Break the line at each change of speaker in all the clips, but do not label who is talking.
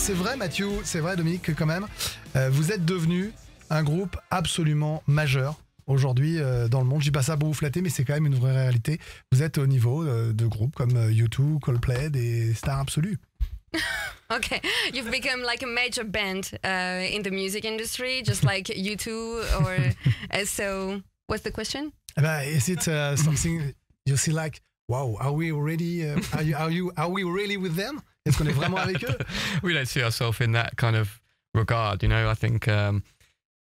c'est vrai, Mathieu, c'est vrai, Dominique, que quand même, euh, vous êtes devenu un groupe absolument majeur aujourd'hui euh, dans le monde. Je dis pas ça pour vous flatter, mais c'est quand même une vraie réalité. Vous êtes au niveau euh, de groupes comme U2, Coldplay, des stars absolues.
okay, you've become like a major band dans uh, in the music industry, just like U2 or uh, so. What's the question?
Eh ben, is it uh, something you see like, wow, are we already, uh, are, you, are, you, are we really with them? It's going to vraiment avec eux.
We don't see ourselves in that kind of regard, you know. I think um,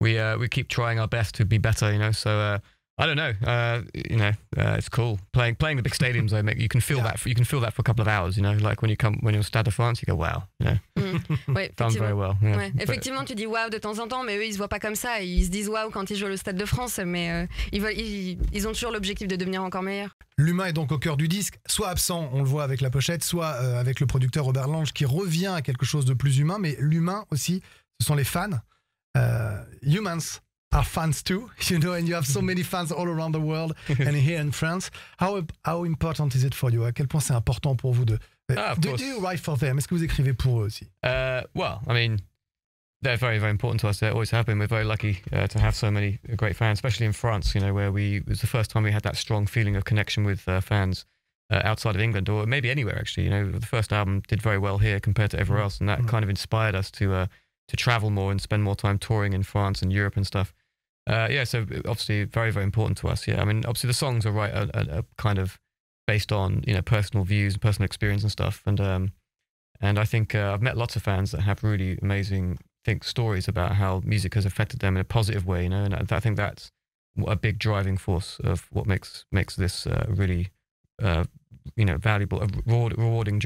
we uh, we keep trying our best to be better, you know. So uh, I don't know. pas, uh, you know, uh, it's cool playing playing the big stadiums. I make you can feel yeah. that for, you can feel that for a couple of hours. You know, like when you come when you're Stade de France, you go wow. You know,
mm. ouais, very well. Effectivement, tu dis wow de temps en temps, mais eux ils se voient pas comme ça. Ils se disent wow quand ils jouent au Stade de France, mais euh, ils, ils, ils ont toujours l'objectif de devenir encore meilleurs.
L'humain est donc au cœur du disque, soit absent, on le voit avec la pochette, soit euh, avec le producteur Robert Lange qui revient à quelque chose de plus humain, mais l'humain aussi, ce sont les fans, euh, humans. are fans too, you know, and you have so many fans all around the world and here in France. How, how important is it for you? À quel point c'est important pour vous de. Ah, do, do, you write for them? Est-ce que vous écrivez pour eux aussi?
Uh, well, I mean, they're very, very important to us. They always have been. We're very lucky uh, to have so many great fans, especially in France, you know, where we, it was the first time we had that strong feeling of connection with uh, fans. Uh, outside of England or maybe anywhere actually. You know, the first album did very well here compared to everywhere mm. else, and that mm kind of inspired us to uh, to travel more and spend more time touring in France and Europe and stuff. Uh, yeah, so uh, obviously very very important to us. Yeah, I mean obviously the songs are right are, uh, are uh, kind of based on you know personal views and personal experience and stuff. And um, and I think uh, I've met lots of fans that have really amazing think stories about how music has affected them in a positive way. You know, and I, I think that's a big driving force of what makes makes this uh, really uh, you know, valuable, rewarding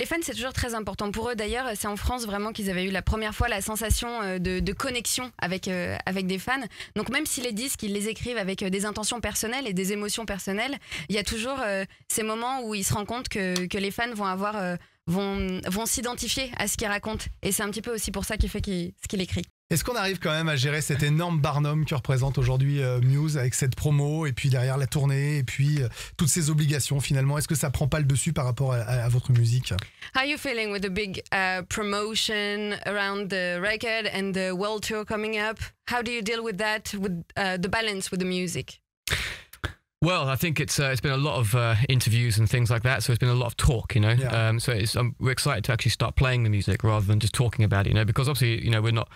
les fans, c'est toujours très important pour eux. D'ailleurs, c'est en France vraiment qu'ils avaient eu la première fois la sensation euh, de, connexion avec, euh, avec des fans. Donc, même s'ils les disent qu'ils les écrivent avec euh, des intentions personnelles et des émotions personnelles, il y a toujours ces moments où ils se rendent compte que, les fans vont avoir. vont, vont s'identifier à ce qu'ils racontent Et c'est un petit peu aussi pour ça qu'il fait ce qu'il écrit.
Est-ce qu'on arrive quand même à gérer cet énorme barnum que représente aujourd'hui euh, Muse avec cette promo et puis derrière la tournée et puis euh, toutes ces obligations finalement Est-ce que ça prend pas le dessus par rapport à, votre musique
How are you feeling with the big uh, promotion around the record and the world tour coming up How do you deal with that with uh, the balance with the music
Well, I think it's uh, it's been a lot of d'interviews interviews and things like that, so it's been a lot of talk, you know. Yeah. Um, so um, we're excited to actually start playing the music rather than just talking about it, you know, because obviously, you know, we're not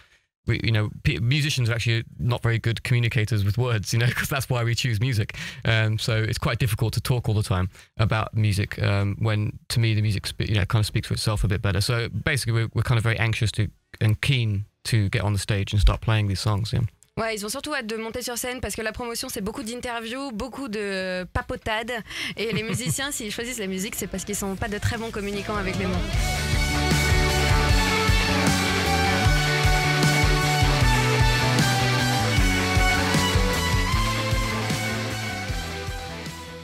you know, musicians are actually not very good communicators with words, you know, because that's why we choose music. Um, so it's quite difficult to talk all the time about music um, when, to me, the music, you know, kind of speaks for itself a bit better. So basically, we're, we're kind of very anxious to and keen to get on the stage and start playing these songs. Yeah.
Ouais, ils ont surtout hâte de monter sur scène parce que la promotion, c'est beaucoup d'interviews, beaucoup de papotades. Et les musiciens, s'ils choisissent la musique, c'est parce qu'ils sont pas de très bons communicants avec les mots.